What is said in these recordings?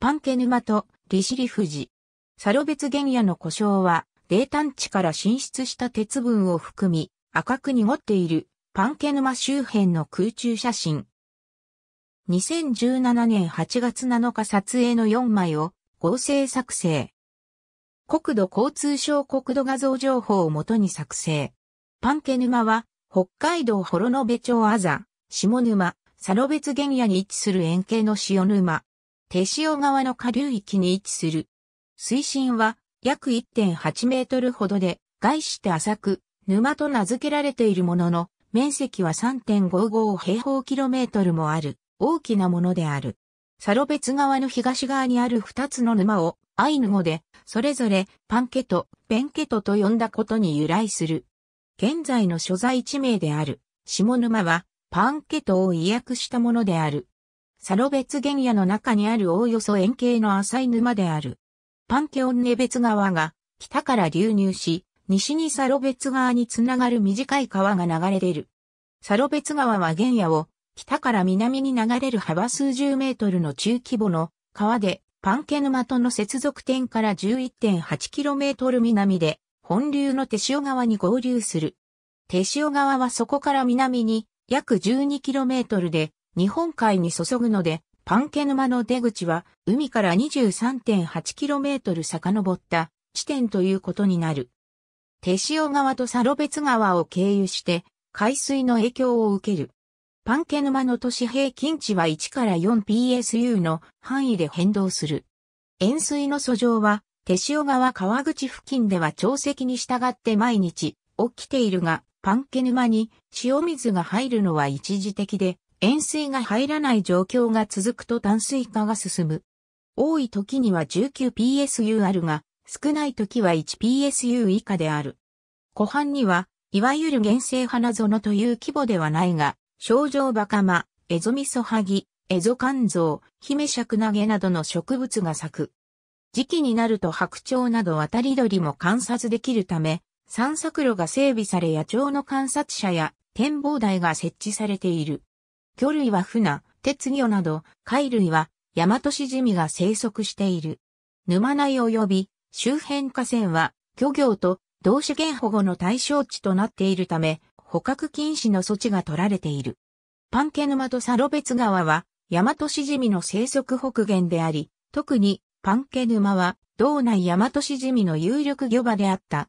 パンケ沼と利尻富士。サロベツ原野の故障は、冷炭地から浸出した鉄分を含み、赤く濁っているパンケ沼周辺の空中写真。2017年8月7日撮影の4枚を合成作成。国土交通省国土画像情報をもとに作成。パンケ沼は北海道幌延町あざ、下沼、サロベツ原野に位置する円形の塩沼、手塩川の下流域に位置する。水深は約1.8メートルほどで、外して浅く、沼と名付けられているものの、面積は3.55平方キロメートルもある、大きなものである。サロベツ川の東側にある2つの沼を、アイヌ語で、それぞれ、パンケト、ペンケトと呼んだことに由来する。現在の所在地名である、下沼は、パンケトを意訳したものである。サロ別原野の中にあるおおよそ円形の浅い沼である。パンケオンネ別川が北から流入し、西にサロ別川につながる短い川が流れ出る。サロ別川は原野を北から南に流れる幅数十メートルの中規模の川でパンケ沼との接続点から1 1 8トル南で本流の手塩川に合流する。手塩川はそこから南に約1 2トルで日本海に注ぐので、パンケ沼の出口は海から 23.8km 遡った地点ということになる。手塩川とサロベツ川を経由して海水の影響を受ける。パンケ沼の都市平均値は1から 4PSU の範囲で変動する。塩水の素状は手塩川川口付近では潮汐に従って毎日起きているが、パンケ沼に塩水が入るのは一時的で、塩水が入らない状況が続くと淡水化が進む。多い時には 19PSU あるが、少ない時は 1PSU 以下である。湖畔には、いわゆる原生花園という規模ではないが、症状バカマ、エゾミソハギ、エゾカンゾウ、ヒメシャクナゲなどの植物が咲く。時期になると白鳥など渡り鳥も観察できるため、散策路が整備され野鳥の観察者や展望台が設置されている。魚類はフナ、鉄魚など、貝類は、ヤマトシジミが生息している。沼内及び、周辺河川は、漁業と、同資源保護の対象地となっているため、捕獲禁止の措置が取られている。パンケ沼とサロベツ川は、ヤマトシジミの生息北限であり、特に、パンケ沼は、道内ヤマトシジミの有力漁場であった。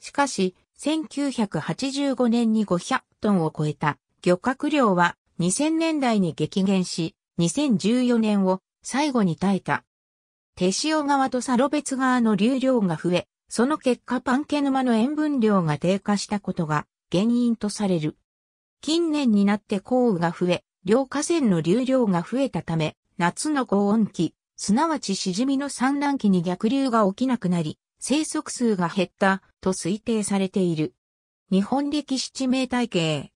しかし、1985年に500トンを超えた漁獲量は2000年代に激減し、2014年を最後に耐えた。手塩川とサロベツ川の流量が増え、その結果パンケ沼の塩分量が低下したことが原因とされる。近年になって降雨が増え、両河川の流量が増えたため、夏の高温期、すなわちシジミの産卵期に逆流が起きなくなり、生息数が減ったと推定されている。日本歴七名体系。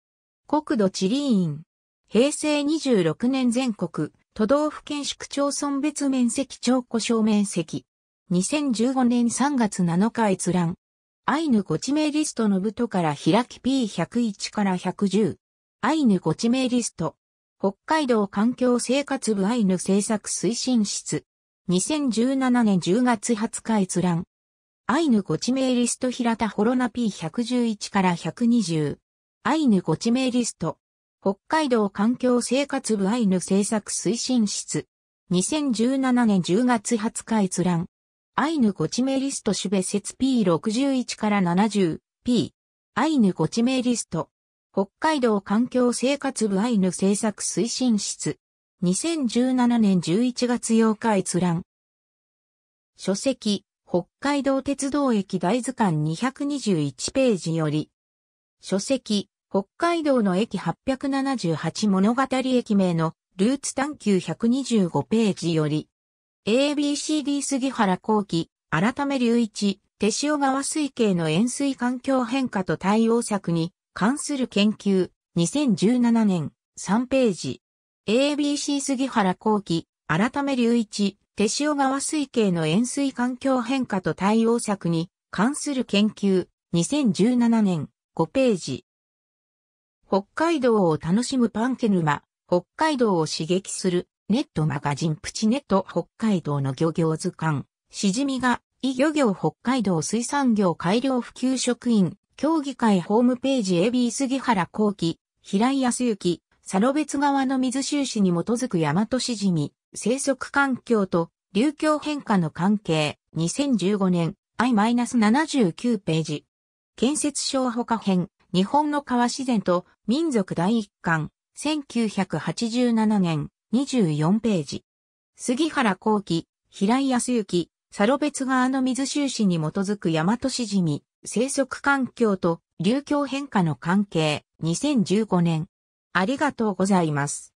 国土地理院。平成26年全国、都道府県市区町村別面積超故障面積。2015年3月7日閲覧。アイヌ5地名リストの部とから開き P101 から110。アイヌ5地名リスト。北海道環境生活部アイヌ政策推進室。2017年10月20日閲覧。アイヌ5地名リスト平田ホロナ P111 から120。アイヌ5地名リスト。北海道環境生活部アイヌ政策推進室。2017年10月20日閲覧。アイヌゴ知名リスト種別説 P61 から 70P。アイヌゴ知名リスト。北海道環境生活部アイヌ政策推進室。2017年11月8日閲覧。書籍、北海道鉄道駅大図鑑221ページより。書籍、北海道の駅878物語駅名のルーツ探求125ページより、ABCD 杉原後期、改め隆一、手塩川水系の塩水環境変化と対応策に関する研究、2017年3ページ。ABC 杉原後期、改め隆一、手塩川水系の塩水環境変化と対応策に関する研究、2017年5ページ。北海道を楽しむパンケ沼、北海道を刺激する、ネットマガジンプチネット北海道の漁業図鑑、しじみが、異漁業北海道水産業改良普及職員、協議会ホームページ AB 杉原幸喜、平井康幸、佐野別川の水収支に基づく大和しじみ、生息環境と流境変化の関係、2015年、I-79 ページ。建設省他編、日本の川自然と民族第一巻、1987年、24ページ。杉原幸喜、平井康幸、サロベツ川の水収支に基づく大和しじみ、生息環境と流況変化の関係、2015年。ありがとうございます。